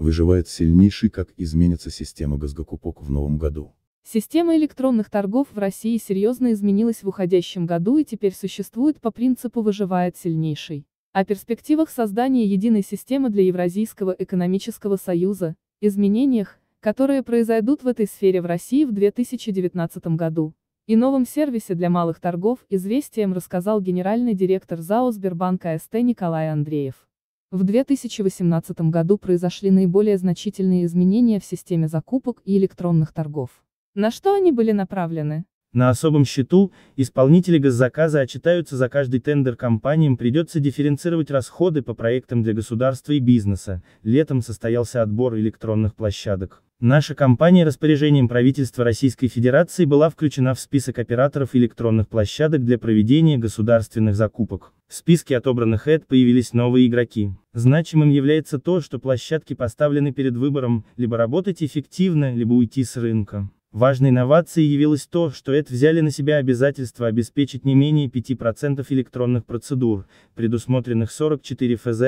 выживает сильнейший, как изменится система газгокупок в новом году. Система электронных торгов в России серьезно изменилась в уходящем году и теперь существует по принципу «выживает сильнейший». О перспективах создания единой системы для Евразийского экономического союза, изменениях, которые произойдут в этой сфере в России в 2019 году, и новом сервисе для малых торгов «Известиям» рассказал генеральный директор ЗАО «Сбербанка СТ» Николай Андреев. В 2018 году произошли наиболее значительные изменения в системе закупок и электронных торгов. На что они были направлены? На особом счету, исполнители госзаказа отчитаются за каждый тендер компаниям придется дифференцировать расходы по проектам для государства и бизнеса. Летом состоялся отбор электронных площадок. Наша компания распоряжением правительства Российской Федерации была включена в список операторов электронных площадок для проведения государственных закупок. В списке отобранных ЭД появились новые игроки. Значимым является то, что площадки поставлены перед выбором, либо работать эффективно, либо уйти с рынка. Важной инновацией явилось то, что ЭД взяли на себя обязательство обеспечить не менее 5% электронных процедур, предусмотренных 44 ФЗ,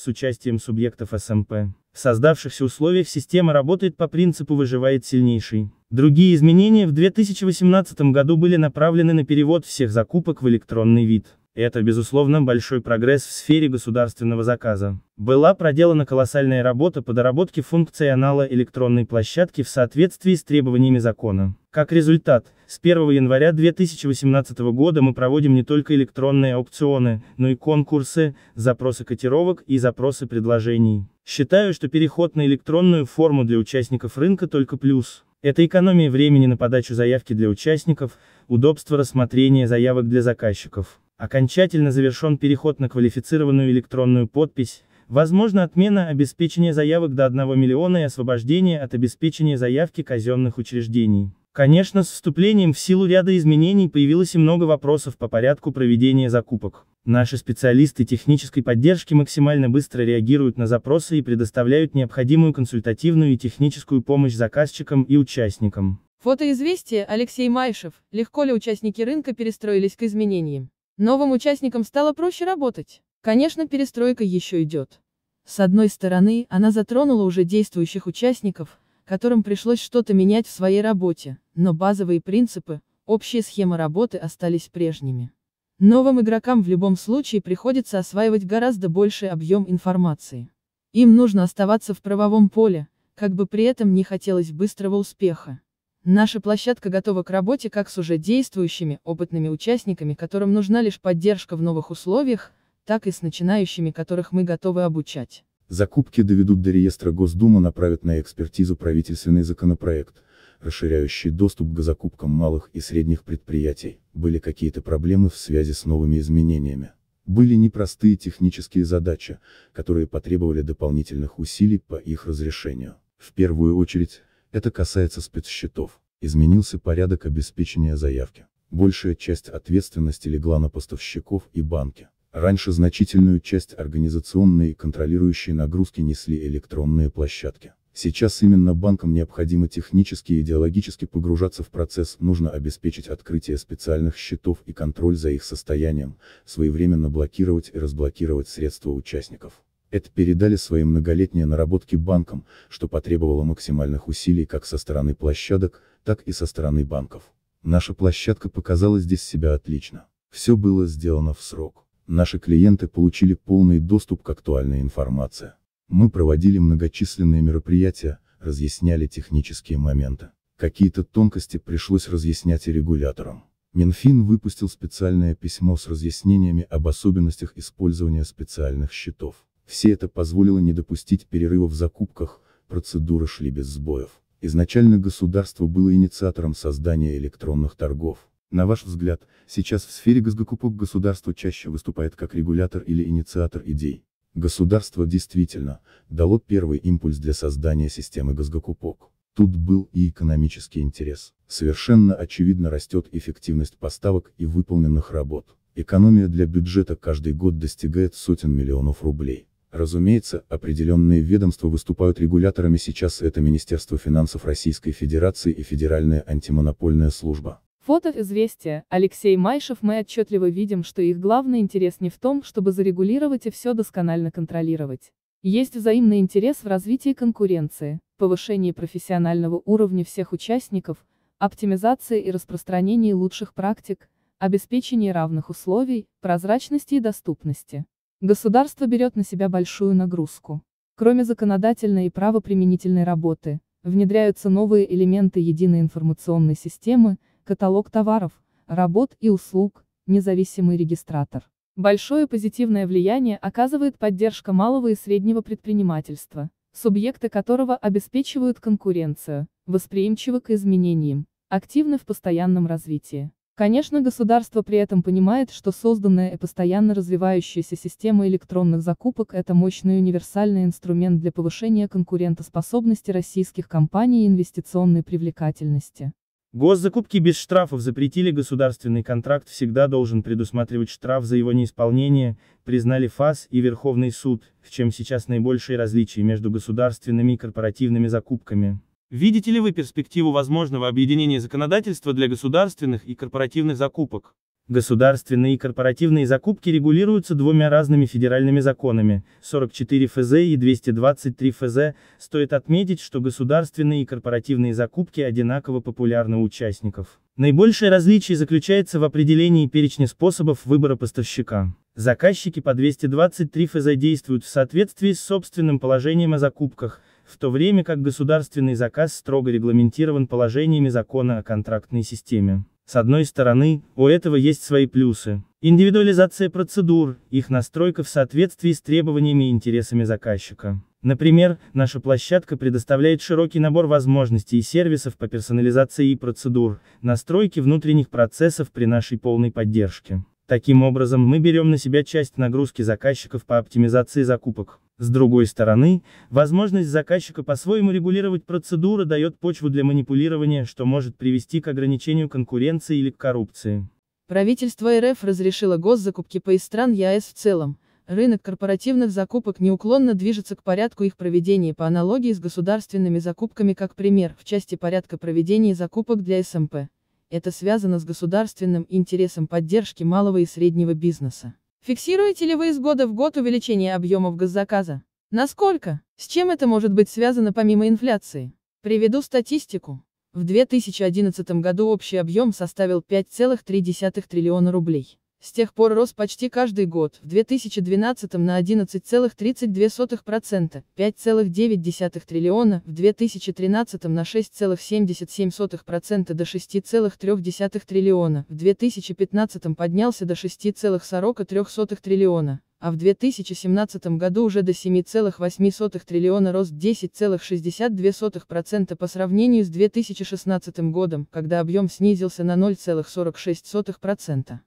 с участием субъектов СМП. В создавшихся условиях система работает по принципу «выживает сильнейший». Другие изменения в 2018 году были направлены на перевод всех закупок в электронный вид. Это, безусловно, большой прогресс в сфере государственного заказа. Была проделана колоссальная работа по доработке функционала электронной площадки в соответствии с требованиями закона. Как результат, с 1 января 2018 года мы проводим не только электронные аукционы, но и конкурсы, запросы котировок и запросы предложений. Считаю, что переход на электронную форму для участников рынка только плюс. Это экономия времени на подачу заявки для участников, удобство рассмотрения заявок для заказчиков. Окончательно завершен переход на квалифицированную электронную подпись, возможно отмена обеспечения заявок до 1 миллиона и освобождение от обеспечения заявки казенных учреждений. Конечно, с вступлением в силу ряда изменений появилось и много вопросов по порядку проведения закупок. Наши специалисты технической поддержки максимально быстро реагируют на запросы и предоставляют необходимую консультативную и техническую помощь заказчикам и участникам. Фото известия Алексей Майшев. Легко ли участники рынка перестроились к изменениям? Новым участникам стало проще работать. Конечно, перестройка еще идет. С одной стороны, она затронула уже действующих участников, которым пришлось что-то менять в своей работе, но базовые принципы, общая схема работы остались прежними. Новым игрокам в любом случае приходится осваивать гораздо больший объем информации. Им нужно оставаться в правовом поле, как бы при этом не хотелось быстрого успеха. Наша площадка готова к работе как с уже действующими, опытными участниками, которым нужна лишь поддержка в новых условиях, так и с начинающими, которых мы готовы обучать. Закупки доведут до реестра Госдума направят на экспертизу правительственный законопроект, расширяющий доступ к закупкам малых и средних предприятий. Были какие-то проблемы в связи с новыми изменениями. Были непростые технические задачи, которые потребовали дополнительных усилий по их разрешению. В первую очередь, это касается спецсчетов. Изменился порядок обеспечения заявки. Большая часть ответственности легла на поставщиков и банки. Раньше значительную часть организационной и контролирующей нагрузки несли электронные площадки. Сейчас именно банкам необходимо технически и идеологически погружаться в процесс, нужно обеспечить открытие специальных счетов и контроль за их состоянием, своевременно блокировать и разблокировать средства участников. Это передали свои многолетние наработки банкам, что потребовало максимальных усилий как со стороны площадок, так и со стороны банков. Наша площадка показала здесь себя отлично. Все было сделано в срок. Наши клиенты получили полный доступ к актуальной информации. Мы проводили многочисленные мероприятия, разъясняли технические моменты. Какие-то тонкости пришлось разъяснять и регуляторам. Минфин выпустил специальное письмо с разъяснениями об особенностях использования специальных счетов. Все это позволило не допустить перерыва в закупках, процедуры шли без сбоев. Изначально государство было инициатором создания электронных торгов. На ваш взгляд, сейчас в сфере госзакупок государство чаще выступает как регулятор или инициатор идей? Государство действительно дало первый импульс для создания системы госзакупок. Тут был и экономический интерес. Совершенно очевидно растет эффективность поставок и выполненных работ. Экономия для бюджета каждый год достигает сотен миллионов рублей. Разумеется, определенные ведомства выступают регуляторами сейчас это Министерство финансов Российской Федерации и Федеральная антимонопольная служба. Фото «Известия», Алексей Майшев мы отчетливо видим, что их главный интерес не в том, чтобы зарегулировать и все досконально контролировать. Есть взаимный интерес в развитии конкуренции, повышении профессионального уровня всех участников, оптимизации и распространении лучших практик, обеспечении равных условий, прозрачности и доступности. Государство берет на себя большую нагрузку. Кроме законодательной и правоприменительной работы, внедряются новые элементы единой информационной системы, каталог товаров, работ и услуг, независимый регистратор. Большое позитивное влияние оказывает поддержка малого и среднего предпринимательства, субъекты которого обеспечивают конкуренцию, восприимчивы к изменениям, активны в постоянном развитии. Конечно, государство при этом понимает, что созданная и постоянно развивающаяся система электронных закупок – это мощный универсальный инструмент для повышения конкурентоспособности российских компаний и инвестиционной привлекательности. Госзакупки без штрафов запретили государственный контракт всегда должен предусматривать штраф за его неисполнение, признали ФАС и Верховный суд, в чем сейчас наибольшие различия между государственными и корпоративными закупками. Видите ли вы перспективу возможного объединения законодательства для государственных и корпоративных закупок? Государственные и корпоративные закупки регулируются двумя разными федеральными законами, 44 ФЗ и 223 ФЗ, стоит отметить, что государственные и корпоративные закупки одинаково популярны у участников. Наибольшее различие заключается в определении перечня способов выбора поставщика. Заказчики по 223 ФЗ действуют в соответствии с собственным положением о закупках, в то время как государственный заказ строго регламентирован положениями закона о контрактной системе. С одной стороны, у этого есть свои плюсы. Индивидуализация процедур, их настройка в соответствии с требованиями и интересами заказчика. Например, наша площадка предоставляет широкий набор возможностей и сервисов по персонализации и процедур, настройке внутренних процессов при нашей полной поддержке. Таким образом мы берем на себя часть нагрузки заказчиков по оптимизации закупок. С другой стороны, возможность заказчика по-своему регулировать процедуры дает почву для манипулирования, что может привести к ограничению конкуренции или к коррупции. Правительство РФ разрешило госзакупки по из стран ЕАЭС в целом. Рынок корпоративных закупок неуклонно движется к порядку их проведения по аналогии с государственными закупками как пример в части порядка проведения закупок для СМП. Эм Это связано с государственным интересом поддержки малого и среднего бизнеса. Фиксируете ли вы из года в год увеличение объемов госзаказа? Насколько? С чем это может быть связано помимо инфляции? Приведу статистику. В 2011 году общий объем составил 5,3 триллиона рублей. С тех пор рос почти каждый год, в 2012 на 11,32%, 5,9 триллиона, в 2013 на 6,77% до 6,3 триллиона, в 2015 поднялся до 6,43 триллиона, а в 2017 году уже до 7,8 триллиона рост 10,62% по сравнению с 2016 годом, когда объем снизился на 0,46%.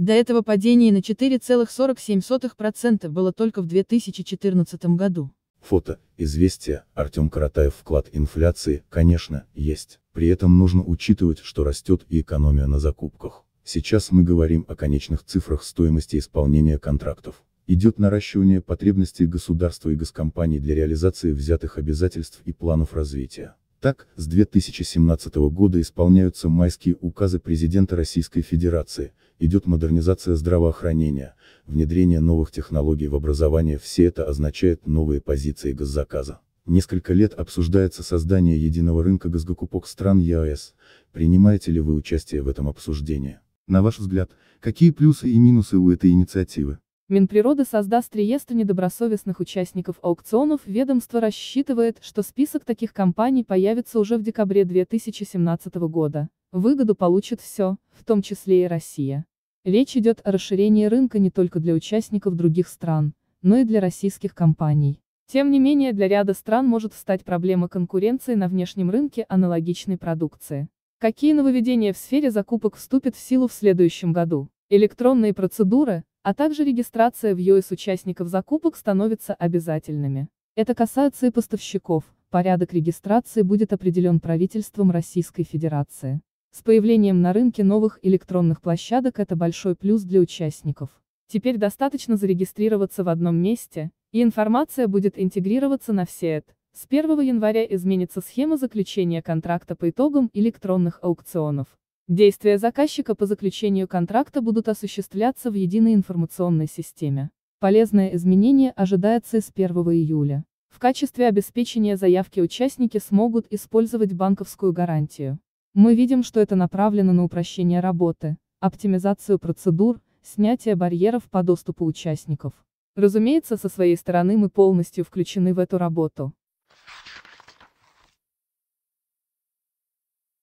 До этого падение на 4,47% было только в 2014 году. Фото, известия, Артем Каратаев вклад инфляции, конечно, есть. При этом нужно учитывать, что растет и экономия на закупках. Сейчас мы говорим о конечных цифрах стоимости исполнения контрактов. Идет наращивание потребностей государства и госкомпаний для реализации взятых обязательств и планов развития. Так, с 2017 года исполняются майские указы президента Российской Федерации, идет модернизация здравоохранения, внедрение новых технологий в образование, все это означает новые позиции госзаказа. Несколько лет обсуждается создание единого рынка газгокупок стран ЕАЭС. Принимаете ли вы участие в этом обсуждении? На ваш взгляд, какие плюсы и минусы у этой инициативы? Минприроды создаст реестр недобросовестных участников аукционов, ведомство рассчитывает, что список таких компаний появится уже в декабре 2017 года. Выгоду получит все, в том числе и Россия. Речь идет о расширении рынка не только для участников других стран, но и для российских компаний. Тем не менее, для ряда стран может стать проблема конкуренции на внешнем рынке аналогичной продукции. Какие нововведения в сфере закупок вступят в силу в следующем году? Электронные процедуры, а также регистрация в ЕС участников закупок становятся обязательными. Это касается и поставщиков, порядок регистрации будет определен правительством Российской Федерации. С появлением на рынке новых электронных площадок это большой плюс для участников. Теперь достаточно зарегистрироваться в одном месте, и информация будет интегрироваться на все это. С 1 января изменится схема заключения контракта по итогам электронных аукционов. Действия заказчика по заключению контракта будут осуществляться в единой информационной системе. Полезное изменение ожидается с 1 июля. В качестве обеспечения заявки участники смогут использовать банковскую гарантию. Мы видим, что это направлено на упрощение работы, оптимизацию процедур, снятие барьеров по доступу участников. Разумеется, со своей стороны мы полностью включены в эту работу.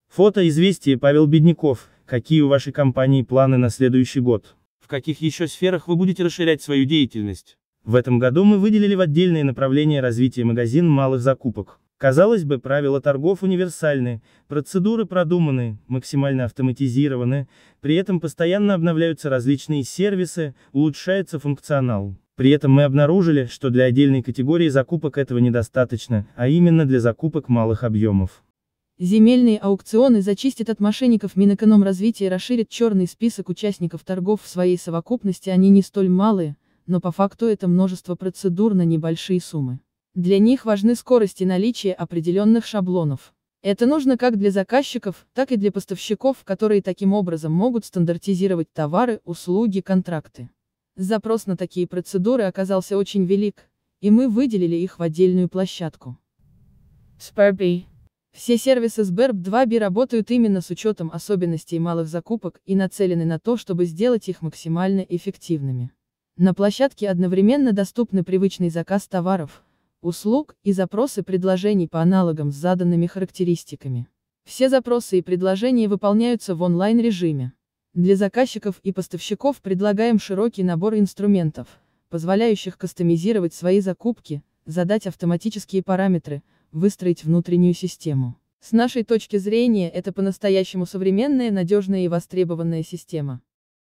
Фото «Известия» Павел Бедняков. Какие у вашей компании планы на следующий год? В каких еще сферах вы будете расширять свою деятельность? В этом году мы выделили в отдельные направления развития магазин малых закупок. Казалось бы, правила торгов универсальны, процедуры продуманы, максимально автоматизированы, при этом постоянно обновляются различные сервисы, улучшается функционал. При этом мы обнаружили, что для отдельной категории закупок этого недостаточно, а именно для закупок малых объемов. Земельные аукционы зачистят от мошенников Минэкономразвитие расширит черный список участников торгов в своей совокупности, они не столь малые, но по факту это множество процедур на небольшие суммы. Для них важны скорости и наличие определенных шаблонов. Это нужно как для заказчиков, так и для поставщиков, которые таким образом могут стандартизировать товары, услуги, контракты. Запрос на такие процедуры оказался очень велик, и мы выделили их в отдельную площадку. SperB. Все сервисы Sberb 2B работают именно с учетом особенностей малых закупок и нацелены на то, чтобы сделать их максимально эффективными. На площадке одновременно доступны привычный заказ товаров, услуг и запросы предложений по аналогам с заданными характеристиками. Все запросы и предложения выполняются в онлайн-режиме. Для заказчиков и поставщиков предлагаем широкий набор инструментов, позволяющих кастомизировать свои закупки, задать автоматические параметры, выстроить внутреннюю систему. С нашей точки зрения это по-настоящему современная, надежная и востребованная система.